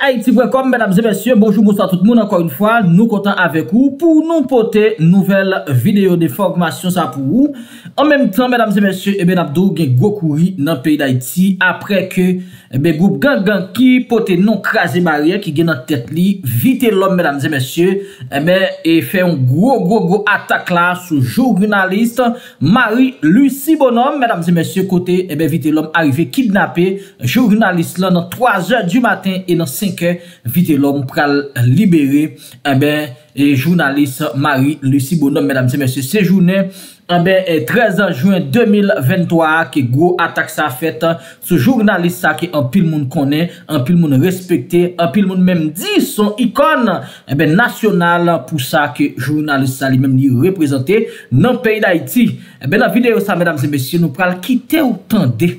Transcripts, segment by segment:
Aitibwekom mwenam zemesye, bonjou mousan tout moun ankon yon fwa, nou kontan avek ou pou nou pote nouvel video de formasyon sa pou ou anmenm tan mwenam zemesye e mwenam eh dou gen gwo kouri nan peyi d'aiti apre ke eh mwen group gang gang ki pote nou krasi maria ki gen nan tete li vite lom mwenam zemesye e fe yon gwo gwo gwo atak la sou jurnalist mari lu si bonom mwenam zemesye kote vite lom arive kidnap e jurnalist lan nan 3 je du maten e nan Vite lom pral libere eh jounalist Marie-Lucie Bonhomme Se jounen 13 janjouen 2023 Ki gro atak sa fete Se jounalist sa ki an pil moun konen An pil moun respekte An pil moun menm di son ikon Eben eh nasyonal pou sa ki jounalist sa li menm li represente Nan peyi d'Haïti Eben eh la videyo sa menm zemesye nou pral kite ou tende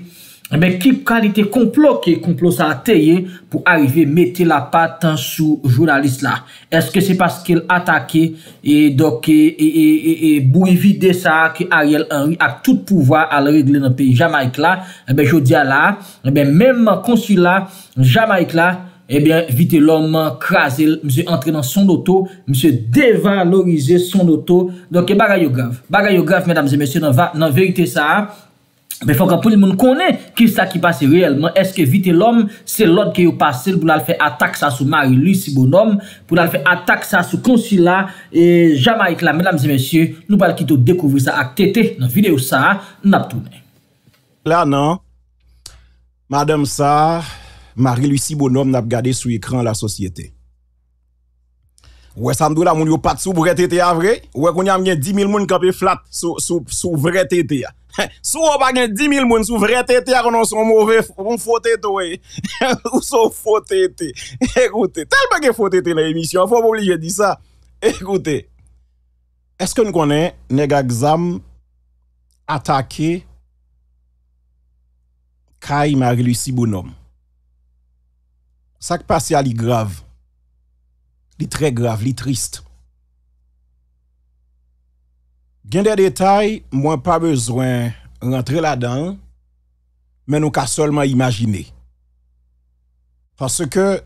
Eh Kip kalite komplot ki e komplot sa teye pou arrive mette la patan sou jounalist la. Eske se paske el atake e, e, e, e bou evide sa a ki Ariel Henry ak tout pouva al regle nan peyi Jamaik la. Eh Je diya la, eh menm kon si la, Jamaik la, evite lom krasi, mse entre nan son oto, mse devalorize son oto. Donke bagay yo grav, bagay yo grav menm se mese nan verite sa a. Foka pou l moun kone, ki sa ki pase reyelman, eske vite l om, se l od ke yo pase, pou l al fe atak sa sou Marie-Louis si bon om, pou l al fe atak sa sou konsila, jama ik la. Mèdames et mèsyè, nou pal kitou dekouvri sa ak tete, nan videyo sa, nabdounè. La nan, madame sa, Marie-Louis si bon om nabgade sou ekran la sosyete. Ouè, sandou la moun yo pat sou bre tete avre, ah, ouè koun yam gen di mil moun kapè flat sou bre tete ya. Sou ou bagen 10.000 moun sou vre te te a konon son mouve, ou eh. son fote te wey, ou son fote te, ekoute, tel bagen fote te la emisyon, fò mou li je di sa, ekoute, eske nou konen nega gzam, atake, kai ma rilisi bonom, sak pasi a li grav, li tre grav, li trist Gen de détails, pas pas besoin rentrer là-dedans. Mais nous seulement seulement imaginer. Parce que,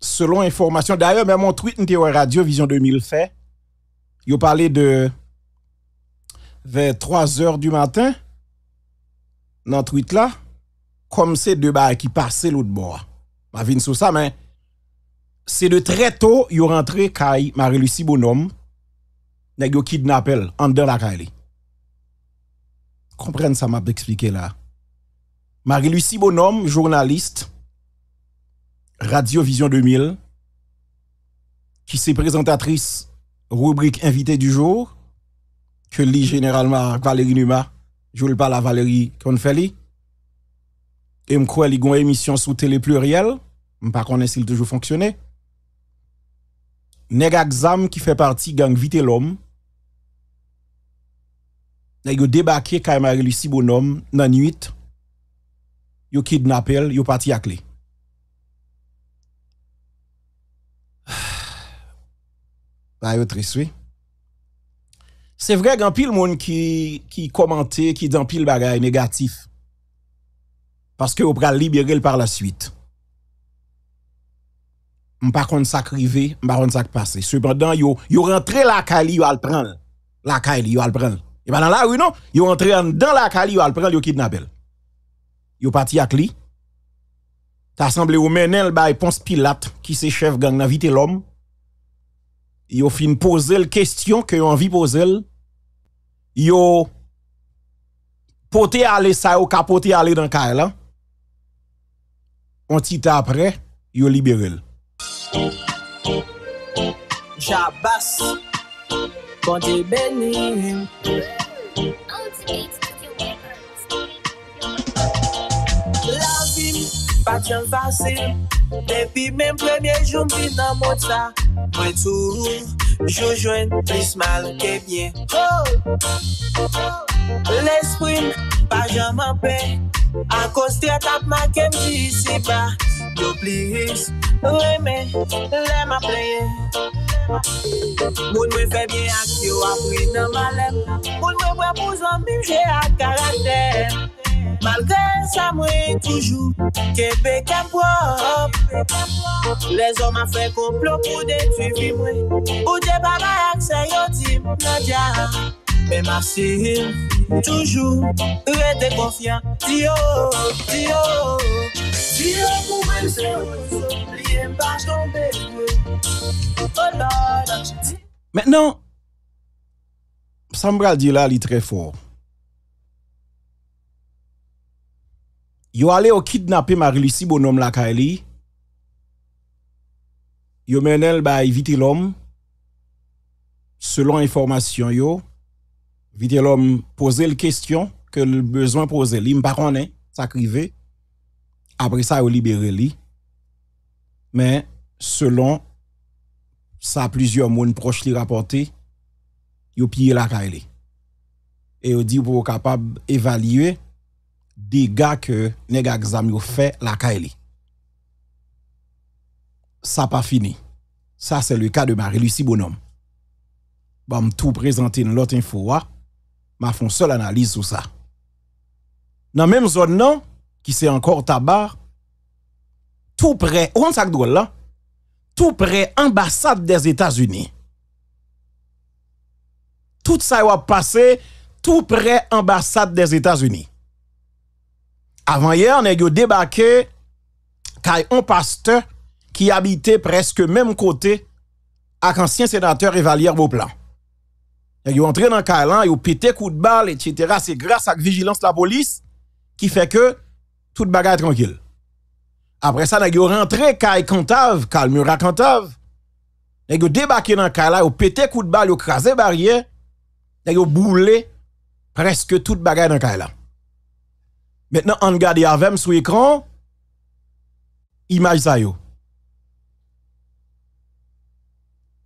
selon information, d'ailleurs, même mon tweet n'était radio Vision 2000 fait, il parlé de vers 3 h du matin, le tweet là, comme c'est deux ba qui passaient l'autre bord. Ma vine sous ça, mais... C'est de très tôt il rentré rentré, Marie-Lucie Bonhomme, nèg kidnappel en dedans la caille. Comprendre ça m'a expliqué là. Marie-Lucie Bonhomme, journaliste Radio Vision 2000 qui s'est présentatrice rubrique invité du jour que lit généralement Valérie Numa, je le parle à Valérie Confelli Et me crois une émission sous télé pluriel, sais pas connaître s'il toujours fonctionné. Nega Exam qui fait partie gang Vite l'homme ils ont débarqué marie Lucie Bonhomme dans la nuit. Ils ont kidnappé, ils ont parti à clé. Bah, yo triste, oui. C'est vrai qu'il y a pile monde qui, qui commentait, qui dit pile bagay négatif. Parce que vous pral libérer par la suite. pas contre ça on pas kon ça passé. Cependant, yo, yo rentré la kali, yo al prendre. La kali, yo al prendre. Et bien dans la rue, non, ils entré dans la cali, ils prennent, ils kidnappent. Ils parti à lui. T'as assemblé au menel by Ponce Pilate, qui c'est chef gang, n'a vite l'homme. Ils ont de poser la question que ont envie de poser. Ils ont poté aller ça, ils ont capoté aller dans la cali. On petit après, ils ont libéré. Jabas. quand t'es béni. La vie, pas tient facile. Depuis même premier jour, m'vin dans mon ça. Moi tout, je joins plus mal que bien. Oh! L'esprit, pas jamais en paix. À ma de ta marque, m'dis ici bas. Yo, please, ouais, mais, laisse-moi plaire. Moun mwen febye ak yo apri nan malem Moun mwen mwen mouz anbibje ak karakter Malde sa mwen toujou Kepeke mwen Le zonman fe konplok ou detu vimwe Ou de baba ak se yo tim Nadia Mwen mwen se yon Toujou Ou ete konfyan Diyo Diyo Diyo pou mwen se yon Liye mpache konbe mwen Maintenant, Sambral dit là, très fort. Yo allé au kidnapper Marie-Lucie bonhomme la Kaeli. Yo menel ba éviter l'homme. Selon information yo, éviter l'homme poser le question que le besoin poser li ça Après ça yo libéré li. Mais selon ça plusieurs monde proches li rapporté yo la caille et yo dit pour capable évaluer dégâts que nèg exam yo fait la caille ça pas fini ça c'est le cas de Marie-Lucie Bonhomme bam tout présenter dans l'autre info m'a font seule analyse sur ça dans même zone non qui c'est encore Tabar... tout près on sac drôle là tout près ambassade des États-Unis. Tout ça va passer tout près ambassade des États-Unis. Avant hier, on a débarqué un pasteur qui habitait presque même côté avec ancien sénateur Evalier Beauplan. Il est entré dans cas-là, il ont pété coup de balle, etc. C'est grâce à la vigilance de la police qui fait que le monde est tranquille. Après ça, ils yon rentré kay Cantave, Calmura Cantave. Nèg yo débarqué dans kay là, yon pété coup de balle, ont crasé barrière. ils yon boulé presque toute bagaille dans le là. Maintenant, on regarde avec sur écran image ça yo.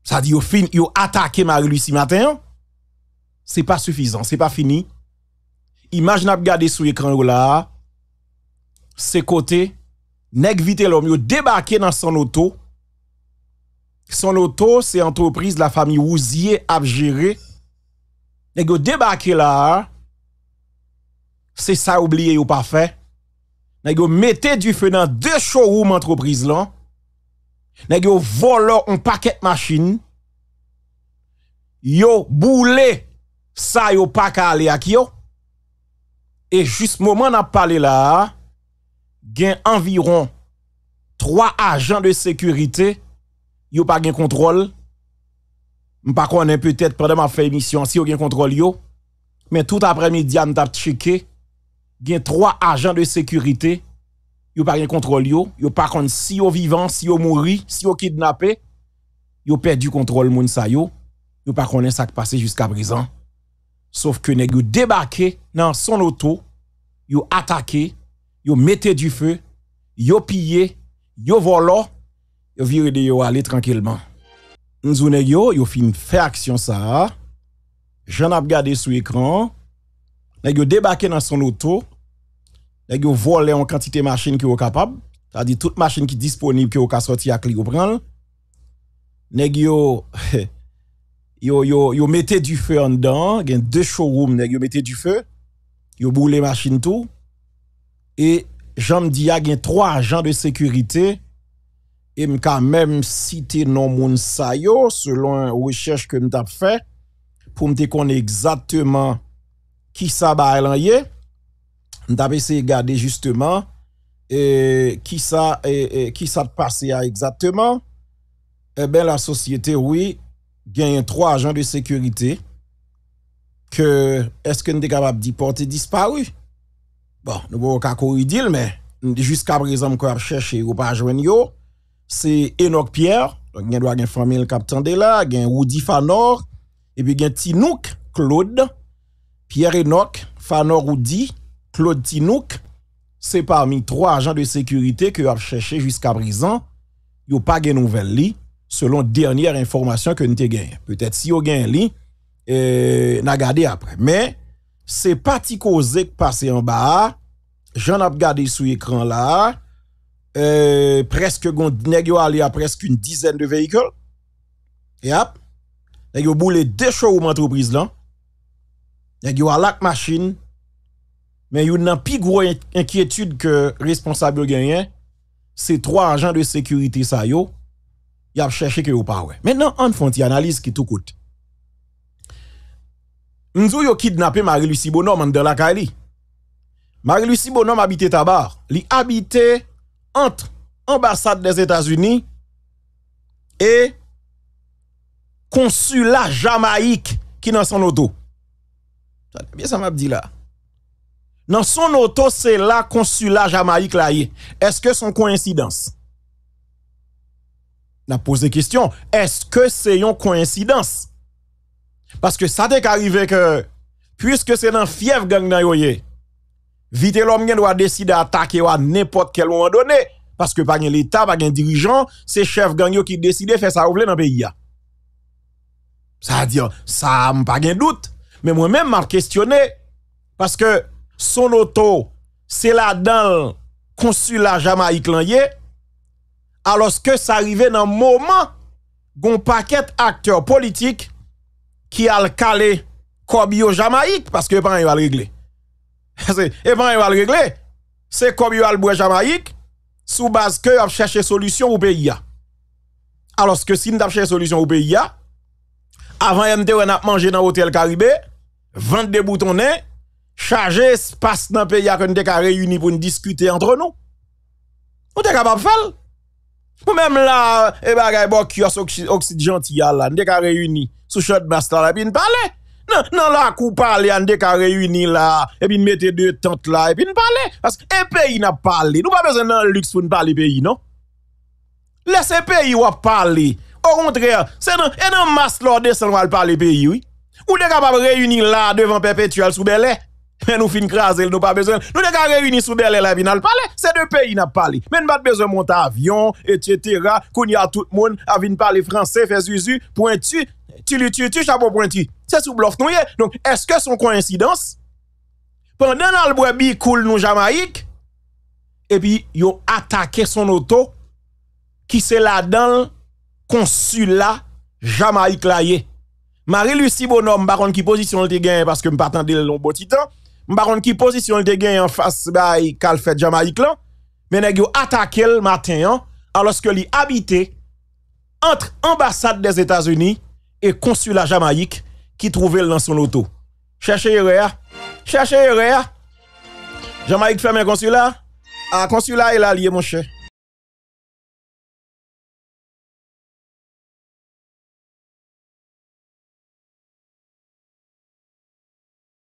Ça dit yon fin yo attaqué Marie-Lucie matin. C'est pas suffisant, c'est pas fini. Image n'a regardé sur écran là. C'est côté Nèk vite lòm yo debake nan son oto Son oto se antropriz la fami wouziye ap jere Nèk yo debake la Se sa oubliye yo pa fe Nèk yo mette du fe nan de showroom antropriz lan Nèk yo volo un paket masjin Yo boule sa yo pak ale ak yo E jist mouman ap pale la gen environ 3 agents de sécurité, yo pas gen contrôle. pa connaît peut-être pendant ma fait émission si yo gen contrôle yo. Mais tout après-midi, on t'a checké, gen 3 agents de sécurité, yo pas gen contrôle yo, yo pas kon si yo vivant, si yo mouri, si yo kidnappé, yo perdu contrôle moun sa yo, yo pas connaît ça qui passé jusqu'à présent. Sauf que nèg yo débarqué dans son auto, yo attaqué yo mettez du feu, yo pillé, yo volé, yo viré de yo aller tranquillement. N'zoune yo, yo fin fait action ça. J'en ai regardé sur écran. Nèg yo dans son auto. Nèg yo volé en quantité machine qui est capable, c'est-à-dire toutes machine qui disponible qui est sorti à clé prendre. Nèg yo yo yo yo mettez du feu en dedans, gen deux showrooms nèg yo mettez du feu. Yo brûlé machine tout. E jan m di ya gen 3 ajan de sekurite, e m ka menm site nan moun sayo, selon wechech ke m tap fe, pou m de konen egzatman ki sa ba elan ye, m tap ese gade justeman, e ki sa te e, pase ya egzatman, e ben la sosyete wè gen 3 ajan de sekurite, ke eske n de kapab di pote dispari, Bon, nous pouvons pas mais jusqu'à présent, qu'on a cherché, ou pas joindre, c'est Enoch Pierre, donc il doit une famille capitaine de là, il y a Woody Fanor, et puis il y a Tinouk, Claude, Pierre Enoch, Fanor Woody, Claude Tinouk, c'est parmi trois agents de sécurité que a cherché jusqu'à présent, il n'y a pas de nouvelles selon dernière information que nous avons Peut-être si vous avez un lit, euh, n'a gardé après. Mais, c'est parti causé qui en bas. J'en ai regardé sous l'écran là. Euh, presque à presque une dizaine de véhicules. Yep. N'ego boulé deux showroom l'entreprise, là. Vous à la machine. Mais vous nan plus gros inquiétude que responsable gagné c'est trois agents de sécurité ça yo. cherché que Maintenant, on fait une analyse qui tout coûte. Nzou yo kidnapè Marie-Lucie Bonhomme an de la Kali. Marie-Lucie Bonhomme habite tabar. Li habite ant ambasade des Etats-Unis e konsula Jamaik ki nan son oto. Sa te bie sa map di la. Nan son oto se la konsula Jamaik la ye. Eske son kouensidans? Na pose kistyon. Eske se yon kouensidans? Parce que ça t'est arrivé que, puisque c'est dans fief gang nan yoye, vite l'homme doit décider d'attaquer à n'importe quel moment donné. Parce que pas l'État, pas un dirigeant, c'est chef gang qui décide de faire ça ouvrir dans le pays. Ça veut dire, ça n'a pas de doute. Mais moi-même, m'a questionné. Parce que son auto, c'est là dans le consulat Jamaïque Alors que ça arrivait dans le moment, gon paquet acteur politique qui a le calé Kobio Jamaïque parce que pas il va le régler. et pas il va le régler. C'est Kobio al bois Jamaïque sous base que a une solution au pays Alors que si nous une solution au pays avant MD on a mangé dans hôtel Caribé, vendre des boutons charger espace dans le pays qu'on a réuni pour discuter entre nous. On est capable de faire Ou menm la, e bagay bo kios oksid jantiya la, ndek a reyuni sou chot mas la la, epi n'pale. Nan la akou pale, ndek a reyuni la, epi n'mete de tante la, epi n'pale. Aske e peyi na pale, nou pa bezan nan liks pou n'pale peyi, non? Les e peyi wap pale, orontre, se nan mas la ode san wale pale peyi, ou dek am ap reyuni la devan pepetuel sou bele? Men nou fin kras el nou pa bezon Nou ne ka reuni sou bel el avin al pale Se de peyi na pale Men bat bezon mont avyon Etc Koun ya tout moun avin pale franse Fes uzu Pointu Tu li tu tu chapo pointu Se sou blof nou ye Donk eske son koinsidans Pendan al bwebi koul nou jamaik E pi yo atake son oto Ki se la dan Konsula Jamaik la ye Mari lu si bon om Baron ki posisyon li te gen Paske m pa tande le lon bo titan Mbaron ki posisyon li de gen yon fase bay kal fèd Jamaik lan, menè gyo atakel maten yon aloske li habite antre ambasade des Etats-Unis e konsula Jamaik ki trouvel nan son oto. Cheche yore ya, cheche yore ya. Jamaik fèmè konsula. Ah, a konsula yon alie monshe.